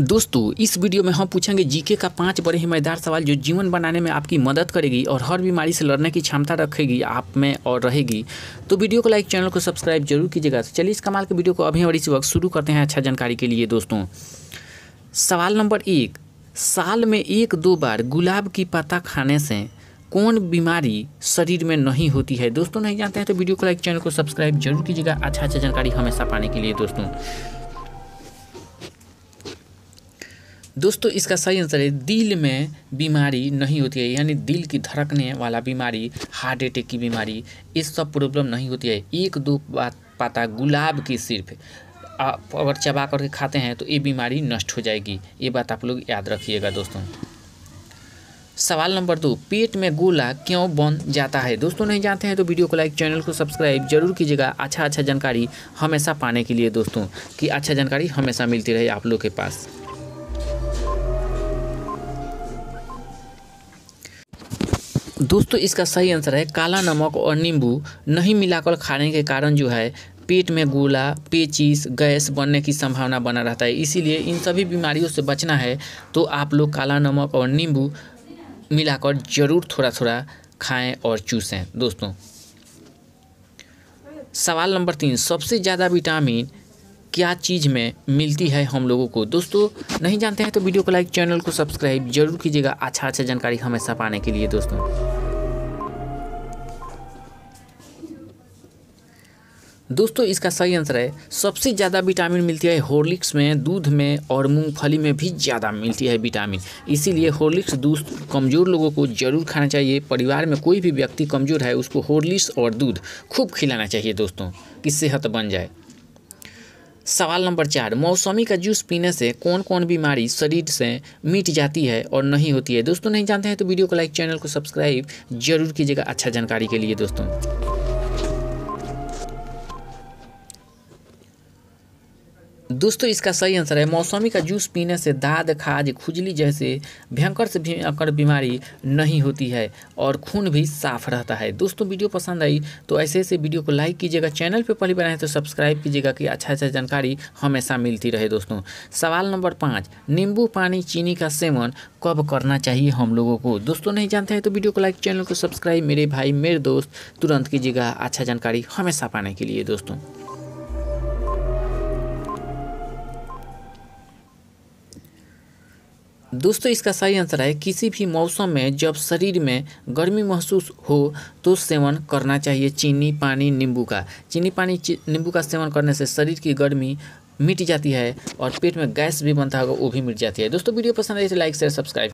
दोस्तों इस वीडियो में हम पूछेंगे जीके का पांच बड़े हिमायदार सवाल जो जीवन बनाने में आपकी मदद करेगी और हर बीमारी से लड़ने की क्षमता रखेगी आप में और रहेगी तो वीडियो को लाइक चैनल को सब्सक्राइब जरूर कीजिएगा तो चलिए इस कमाल के वीडियो को अभी और इस वक्त शुरू करते हैं अच्छा जानकारी के लिए दोस्तों सवाल नंबर एक साल में एक दो बार गुलाब की पत्ता खाने से कौन बीमारी शरीर में नहीं होती है दोस्तों नहीं जानते हैं तो वीडियो को लाइक चैनल को सब्सक्राइब जरूर कीजिएगा अच्छा अच्छा जानकारी हमेशा पाने के लिए दोस्तों दोस्तों इसका सही आंसर है दिल में बीमारी नहीं होती है यानी दिल की धड़कने वाला बीमारी हार्ट अटैक की बीमारी ये सब प्रॉब्लम नहीं होती है एक दो पाता गुलाब की सिर्फ आप अगर चबा करके खाते हैं तो ये बीमारी नष्ट हो जाएगी ये बात आप लोग याद रखिएगा दोस्तों सवाल नंबर दो पेट में गोला क्यों बन जाता है दोस्तों नहीं जानते हैं तो वीडियो को लाइक चैनल को सब्सक्राइब जरूर कीजिएगा अच्छा अच्छा जानकारी हमेशा पाने के लिए दोस्तों कि अच्छा जानकारी हमेशा मिलती रहे आप लोग के पास दोस्तों इसका सही आंसर है काला नमक और नींबू नहीं मिलाकर खाने के कारण जो है पेट में गोला पेचिस गैस बनने की संभावना बना रहता है इसीलिए इन सभी बीमारियों से बचना है तो आप लोग काला नमक और नींबू मिलाकर ज़रूर थोड़ा थोड़ा खाएं और चूसें दोस्तों सवाल नंबर तीन सबसे ज़्यादा विटामिन क्या चीज़ में मिलती है हम लोगों को दोस्तों नहीं जानते हैं तो वीडियो को लाइक चैनल को सब्सक्राइब जरूर कीजिएगा अच्छा अच्छा जानकारी हमेशा पाने के लिए दोस्तों दोस्तों इसका सही आंसर है सबसे ज़्यादा विटामिन मिलती है हॉर्लिक्स में दूध में और मूंगफली में भी ज़्यादा मिलती है विटामिन इसीलिए हॉर्लिक्स दूध कमज़ोर लोगों को ज़रूर खाना चाहिए परिवार में कोई भी व्यक्ति कमज़ोर है उसको हॉर्लिक्स और दूध खूब खिलाना चाहिए दोस्तों कि सेहत बन जाए सवाल नंबर चार मौसमी का जूस पीने से कौन कौन बीमारी शरीर से मिट जाती है और नहीं होती है दोस्तों नहीं जानते हैं तो वीडियो को लाइक चैनल को सब्सक्राइब जरूर कीजिएगा अच्छा जानकारी के लिए दोस्तों दोस्तों इसका सही आंसर है मौसमी का जूस पीने से दाद खाज खुजली जैसे भयंकर से भयंकर बीमारी नहीं होती है और खून भी साफ रहता है दोस्तों वीडियो पसंद आई तो ऐसे ऐसे वीडियो को लाइक कीजिएगा चैनल पे पहली बार आए तो सब्सक्राइब कीजिएगा कि अच्छा अच्छा जानकारी हमेशा मिलती रहे दोस्तों सवाल नंबर पाँच नींबू पानी चीनी का सेवन कब करना चाहिए हम लोगों को दोस्तों नहीं जानते हैं तो वीडियो को लाइक चैनल को सब्सक्राइब मेरे भाई मेरे दोस्त तुरंत कीजिएगा अच्छा जानकारी हमेशा पाने के लिए दोस्तों दोस्तों इसका सही आंसर है किसी भी मौसम में जब शरीर में गर्मी महसूस हो तो सेवन करना चाहिए चीनी पानी नींबू का चीनी पानी ची, नींबू का सेवन करने से शरीर की गर्मी मिट जाती है और पेट में गैस भी बनता होगा वो भी मिट जाती है दोस्तों वीडियो पसंद आए तो लाइक शेयर सब्सक्राइब